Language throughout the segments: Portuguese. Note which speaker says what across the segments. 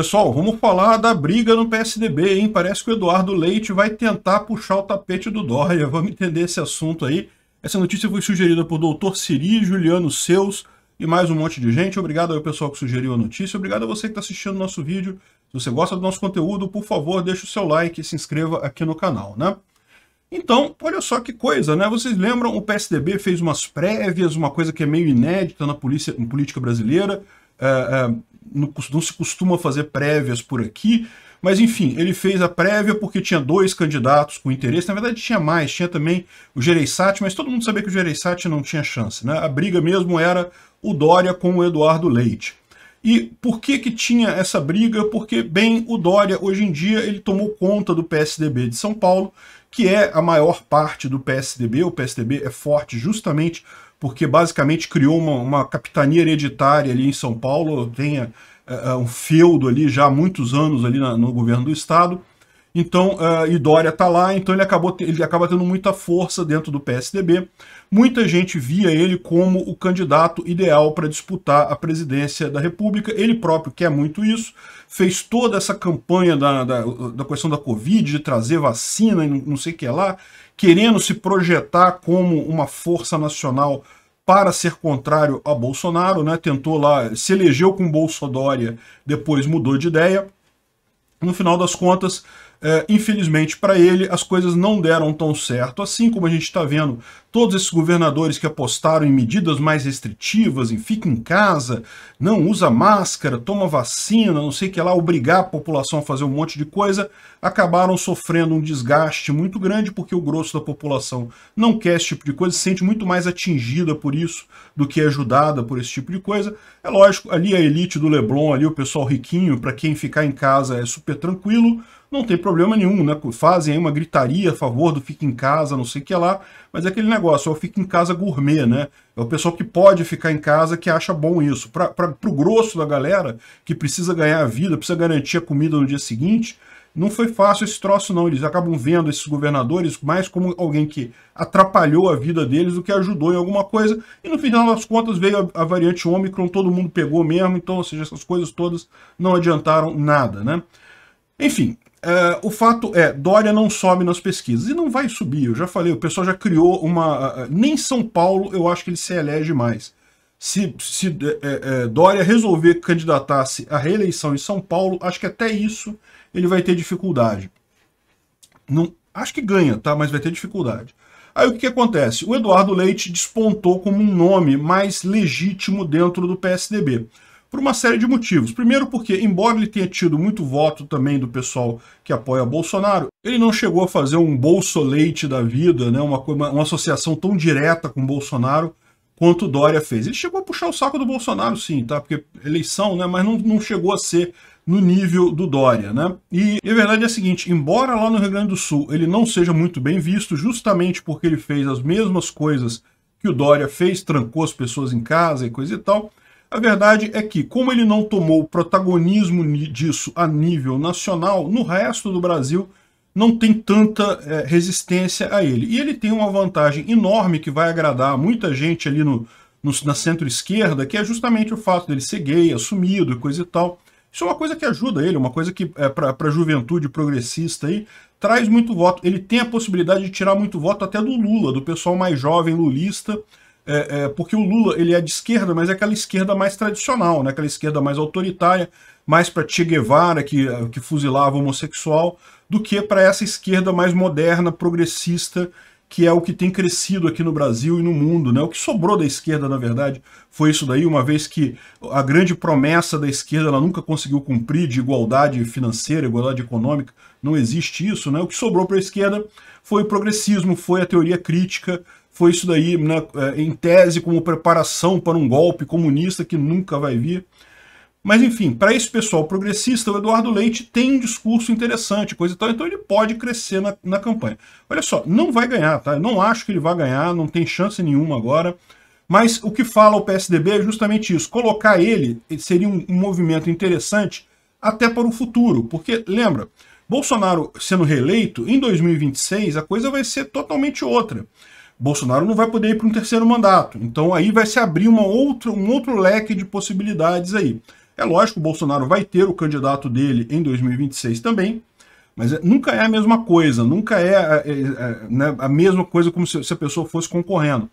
Speaker 1: Pessoal, vamos falar da briga no PSDB, hein? Parece que o Eduardo Leite vai tentar puxar o tapete do Dória. Vamos entender esse assunto aí. Essa notícia foi sugerida por Doutor Siri, Juliano Seus e mais um monte de gente. Obrigado ao pessoal que sugeriu a notícia. Obrigado a você que está assistindo o nosso vídeo. Se você gosta do nosso conteúdo, por favor, deixe o seu like e se inscreva aqui no canal, né? Então, olha só que coisa, né? Vocês lembram, o PSDB fez umas prévias, uma coisa que é meio inédita na polícia, na política brasileira. É, é, não, se costuma fazer prévias por aqui, mas enfim, ele fez a prévia porque tinha dois candidatos com interesse. Na verdade, tinha mais, tinha também o Gereissati, mas todo mundo sabia que o Gereissati não tinha chance. Né? A briga mesmo era o Dória com o Eduardo Leite. E por que, que tinha essa briga? Porque, bem, o Dória, hoje em dia, ele tomou conta do PSDB de São Paulo, que é a maior parte do PSDB. O PSDB é forte justamente porque basicamente criou uma, uma capitania hereditária ali em São Paulo, tem uh, é, é, um feudo ali já há muitos anos ali na, no governo do estado, então, uh, e Dória está lá, então ele, acabou, ele acaba tendo muita força dentro do PSDB. Muita gente via ele como o candidato ideal para disputar a presidência da República. Ele próprio quer muito isso, fez toda essa campanha da, da, da questão da Covid, de trazer vacina e não sei o que lá, querendo se projetar como uma força nacional para ser contrário a Bolsonaro, né? Tentou lá, se elegeu com Bolsonaro, depois mudou de ideia. No final das contas, é, infelizmente para ele, as coisas não deram tão certo, assim como a gente está vendo todos esses governadores que apostaram em medidas mais restritivas, em fica em casa, não usa máscara, toma vacina, não sei o que lá, obrigar a população a fazer um monte de coisa, acabaram sofrendo um desgaste muito grande porque o grosso da população não quer esse tipo de coisa, se sente muito mais atingida por isso do que ajudada por esse tipo de coisa. É lógico, ali a elite do Leblon, ali o pessoal riquinho, para quem ficar em casa é super tranquilo, não tem problema nenhum, né? Fazem aí uma gritaria a favor do fique em casa, não sei o que lá, mas é aquele negócio, é o fique em casa gourmet, né? É o pessoal que pode ficar em casa que acha bom isso. Para o grosso da galera que precisa ganhar a vida, precisa garantir a comida no dia seguinte, não foi fácil esse troço não, eles acabam vendo esses governadores mais como alguém que atrapalhou a vida deles do que ajudou em alguma coisa, e no final das contas veio a, a variante Ômicron, todo mundo pegou mesmo, então, ou seja, essas coisas todas não adiantaram nada, né? Enfim, Uh, o fato é, Dória não sobe nas pesquisas e não vai subir. Eu já falei, o pessoal já criou uma. Uh, nem São Paulo eu acho que ele se elege mais. Se, se uh, Dória resolver candidatar-se à reeleição em São Paulo, acho que até isso ele vai ter dificuldade. Não, acho que ganha, tá? Mas vai ter dificuldade. Aí o que, que acontece? O Eduardo Leite despontou como um nome mais legítimo dentro do PSDB por uma série de motivos. Primeiro porque, embora ele tenha tido muito voto também do pessoal que apoia Bolsonaro, ele não chegou a fazer um bolsolete da vida, né, uma, uma, uma associação tão direta com Bolsonaro quanto Dória fez. Ele chegou a puxar o saco do Bolsonaro, sim, tá? Porque eleição, né? Mas não, não chegou a ser no nível do Dória, né? E, e a verdade é a seguinte, embora lá no Rio Grande do Sul ele não seja muito bem visto, justamente porque ele fez as mesmas coisas que o Dória fez, trancou as pessoas em casa e coisa e tal, a verdade é que, como ele não tomou protagonismo disso a nível nacional, no resto do Brasil não tem tanta é, resistência a ele. E ele tem uma vantagem enorme que vai agradar muita gente ali no, no na centro-esquerda, que é justamente o fato dele ser gay, assumido e coisa e tal. Isso é uma coisa que ajuda ele, uma coisa que é, para a juventude progressista aí traz muito voto. Ele tem a possibilidade de tirar muito voto até do Lula, do pessoal mais jovem lulista, é, é, porque o Lula ele é de esquerda, mas é aquela esquerda mais tradicional, né? aquela esquerda mais autoritária, mais para Che Guevara, que, é, que fuzilava homossexual, do que para essa esquerda mais moderna, progressista, que é o que tem crescido aqui no Brasil e no mundo. Né? O que sobrou da esquerda, na verdade, foi isso daí, uma vez que a grande promessa da esquerda ela nunca conseguiu cumprir de igualdade financeira, igualdade econômica, não existe isso. Né? O que sobrou para a esquerda foi o progressismo, foi a teoria crítica, foi isso daí, né, é, em tese, como preparação para um golpe comunista que nunca vai vir. Mas, enfim, para esse pessoal progressista, o Eduardo Leite tem um discurso interessante, coisa e tal, então ele pode crescer na, na campanha. Olha só, não vai ganhar, tá? Eu não acho que ele vai ganhar, não tem chance nenhuma agora. Mas o que fala o PSDB é justamente isso. Colocar ele seria um, um movimento interessante até para o futuro. Porque, lembra, Bolsonaro sendo reeleito, em 2026 a coisa vai ser totalmente outra. Bolsonaro não vai poder ir para um terceiro mandato. Então aí vai se abrir uma outra, um outro leque de possibilidades aí. É lógico, o Bolsonaro vai ter o candidato dele em 2026 também, mas é, nunca é a mesma coisa, nunca é, a, é, é, né, a mesma coisa como se, se a pessoa fosse concorrendo.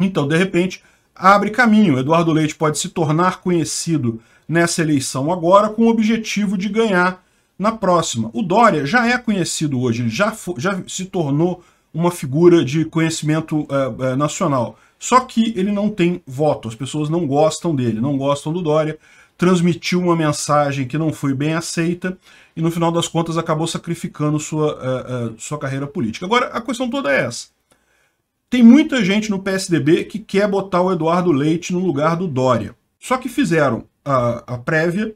Speaker 1: Então, de repente, abre caminho. Eduardo Leite pode se tornar conhecido nessa eleição agora com o objetivo de ganhar na próxima. O Dória já é conhecido hoje, ele já, já se tornou uma figura de conhecimento uh, uh, nacional. Só que ele não tem voto, as pessoas não gostam dele, não gostam do Dória, transmitiu uma mensagem que não foi bem aceita e no final das contas acabou sacrificando sua, uh, sua carreira política. Agora, a questão toda é essa. Tem muita gente no PSDB que quer botar o Eduardo Leite no lugar do Dória. Só que fizeram a, a prévia,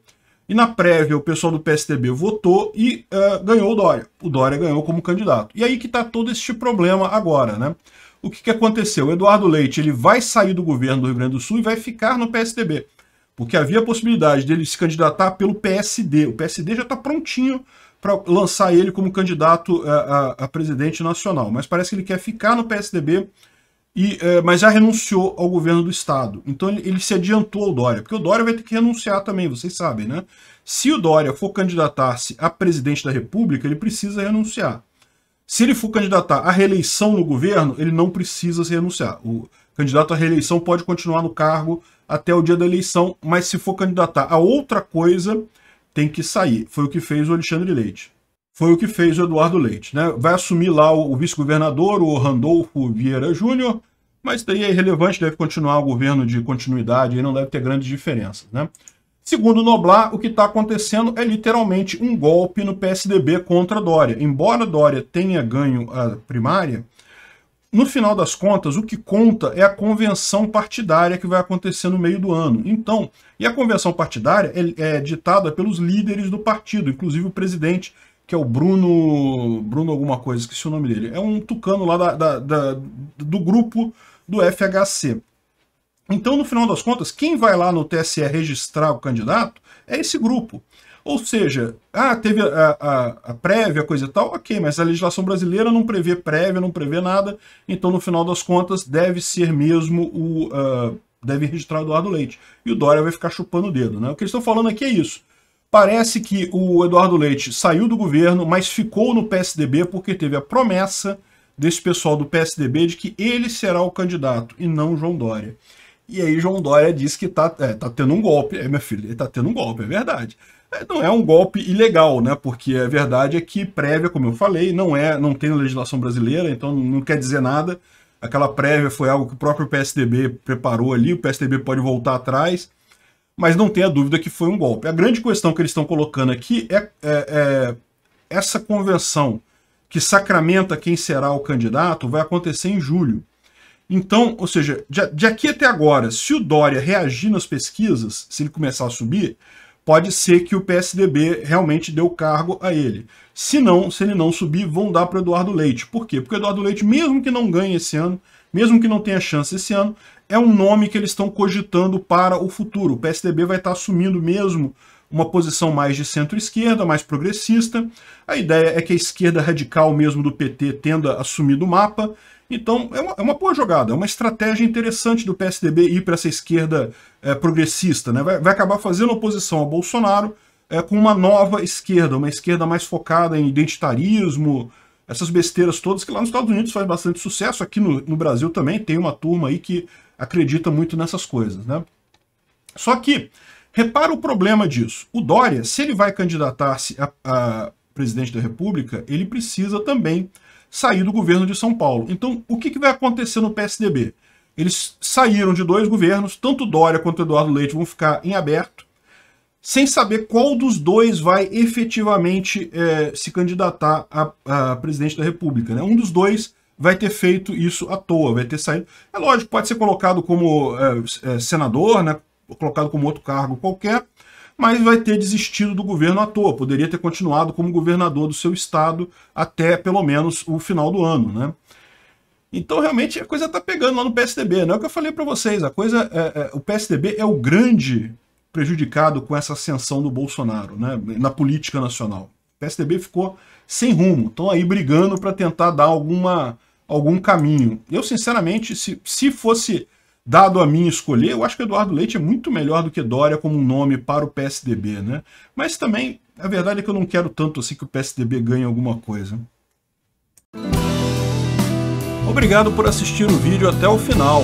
Speaker 1: e na prévia, o pessoal do PSDB votou e uh, ganhou o Dória. O Dória ganhou como candidato. E aí que está todo este problema agora, né? O que, que aconteceu? O Eduardo Leite ele vai sair do governo do Rio Grande do Sul e vai ficar no PSDB. Porque havia a possibilidade dele se candidatar pelo PSD. O PSD já está prontinho para lançar ele como candidato a, eh, a, a presidente nacional. Mas parece que ele quer ficar no PSDB e, é, mas já renunciou ao governo do Estado. Então ele, ele, se adiantou ao Dória, porque o Dória vai ter que renunciar também, vocês sabem, né? Se o Dória for candidatar-se a presidente da República, ele precisa renunciar. Se ele for candidatar à reeleição no governo, ele não precisa se renunciar. O candidato à reeleição pode continuar no cargo até o dia da eleição, mas se for candidatar a outra coisa, tem que sair. Foi o que fez o Alexandre Leite foi o que fez o Eduardo Leite. Né? Vai assumir lá o, vice-governador, o Randolfo Vieira Júnior, mas daí é irrelevante, deve continuar o governo de continuidade e não deve ter grandes diferenças. Né? Segundo Noblar, o que está acontecendo é literalmente um golpe no PSDB contra Dória. Embora Dória tenha ganho a primária, no final das contas, o que conta é a convenção partidária que vai acontecer no meio do ano. Então, e a convenção partidária é, é ditada pelos líderes do partido, inclusive o presidente, que é o Bruno. Bruno alguma coisa, esqueci o nome dele. É um tucano lá da, da, da, do grupo do FHC. Então, no final das contas, quem vai lá no TSE registrar o candidato é esse grupo. Ou seja, ah, teve a, a, a prévia, coisa e tal, ok, mas a legislação brasileira não prevê prévia, não prevê nada, então no final das contas deve ser mesmo o. Uh, deve registrar o Eduardo Leite. E o Dória vai ficar chupando o dedo, né? O que eles estão falando aqui é isso. Parece que o Eduardo Leite saiu do governo, mas ficou no PSDB porque teve a promessa desse pessoal do PSDB de que ele será o candidato e não João Dória. E aí João Dória disse que tá, é, tá tendo um golpe. É, minha filha, ele tá tendo um golpe, é verdade. É, não é um golpe ilegal, né? Porque a verdade é que prévia, como eu falei, não é, não tem legislação brasileira, então não quer dizer nada. Aquela prévia foi algo que o próprio PSDB preparou ali, o PSDB pode voltar atrás mas não tenha dúvida que foi um golpe. A grande questão que eles estão colocando aqui é, é, é essa convenção que sacramenta quem será o candidato vai acontecer em julho. Então, ou seja, de, de aqui até agora, se o Dória reagir nas pesquisas, se ele começar a subir, pode ser que o PSDB realmente dê o cargo a ele. Se não, se ele não subir, vão dar para Eduardo Leite. Por quê? Porque Eduardo Leite, mesmo que não ganhe esse ano, mesmo que não tenha chance esse ano, é um nome que eles estão cogitando para o futuro. O PSDB vai estar assumindo mesmo uma posição mais de centro-esquerda, mais progressista. A ideia é que a esquerda radical mesmo do PT tenda a assumir o mapa. Então é uma, é uma, boa jogada, é uma estratégia interessante do PSDB ir para essa esquerda é, progressista. Né? Vai, vai, acabar fazendo oposição a Bolsonaro é, com uma nova esquerda, uma esquerda mais focada em identitarismo, essas besteiras todas que lá nos Estados Unidos faz bastante sucesso, aqui no, no Brasil também tem uma turma aí que acredita muito nessas coisas, né? Só que, repara o problema disso. O Dória, se ele vai candidatar-se a, a presidente da República, ele precisa também sair do governo de São Paulo. Então, o que, que vai acontecer no PSDB? Eles saíram de dois governos, tanto Dória quanto Eduardo Leite vão ficar em aberto, sem saber qual dos dois vai efetivamente é, se candidatar a, a, presidente da República. Né? Um dos dois vai ter feito isso à toa, vai ter saído. É lógico, pode ser colocado como é, é, senador, né? colocado como outro cargo qualquer, mas vai ter desistido do governo à toa. Poderia ter continuado como governador do seu estado até pelo menos o final do ano. Né? Então, realmente, a coisa está pegando lá no PSDB. Não né? é o que eu falei para vocês. A coisa, é, é, o PSDB é o grande prejudicado com essa ascensão do Bolsonaro né, na política nacional. O PSDB ficou sem rumo, estão aí brigando para tentar dar alguma, algum caminho. Eu, sinceramente, se, se fosse dado a mim escolher, eu acho que Eduardo Leite é muito melhor do que Dória como um nome para o PSDB. Né? Mas também, a verdade é que eu não quero tanto assim que o PSDB ganhe alguma coisa. Obrigado por assistir o vídeo até o final.